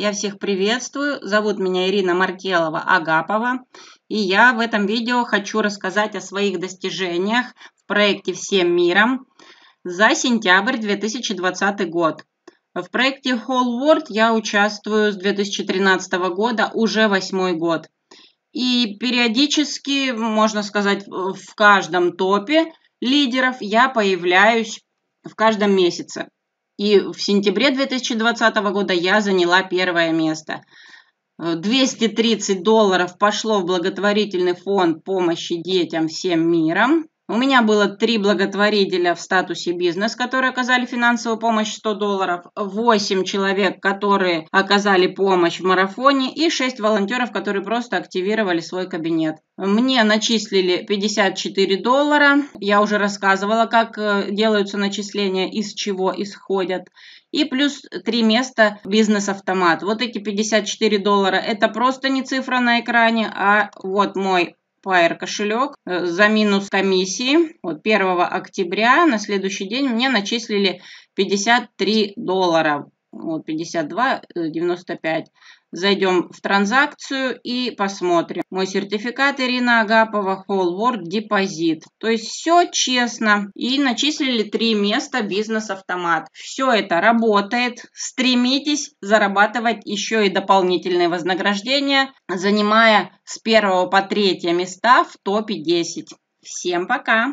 Я всех приветствую. Зовут меня Ирина Маркелова-Агапова. И я в этом видео хочу рассказать о своих достижениях в проекте «Всем миром» за сентябрь 2020 год. В проекте Whole World я участвую с 2013 года, уже восьмой год. И периодически, можно сказать, в каждом топе лидеров я появляюсь в каждом месяце. И в сентябре 2020 года я заняла первое место. 230 э, долларов пошло в благотворительный фонд помощи детям всем миром. У меня было три благотворителя в статусе бизнес, которые оказали финансовую помощь 100 долларов, 8 человек, которые оказали помощь в марафоне и 6 волонтеров, которые просто активировали свой кабинет. Мне начислили 54 доллара. Я уже рассказывала, как э, делаются начисления, из чего исходят и плюс 3 места бизнес-автомат. Вот эти 54 доллара – это просто не цифра на экране, а вот мой Pair кошелек э, за минус комиссии. Вот 1 октября на следующий день мне начислили 53 доллара вот 52, 95. Э, Зайдем в транзакцию и посмотрим. Мой сертификат Ирина Агапова, Whole World депозит. То есть все честно. И начислили три места бизнес-автомат. Все это работает. Стремитесь зарабатывать еще и дополнительные вознаграждения, занимая с первого по третье места в топе 10. Всем пока!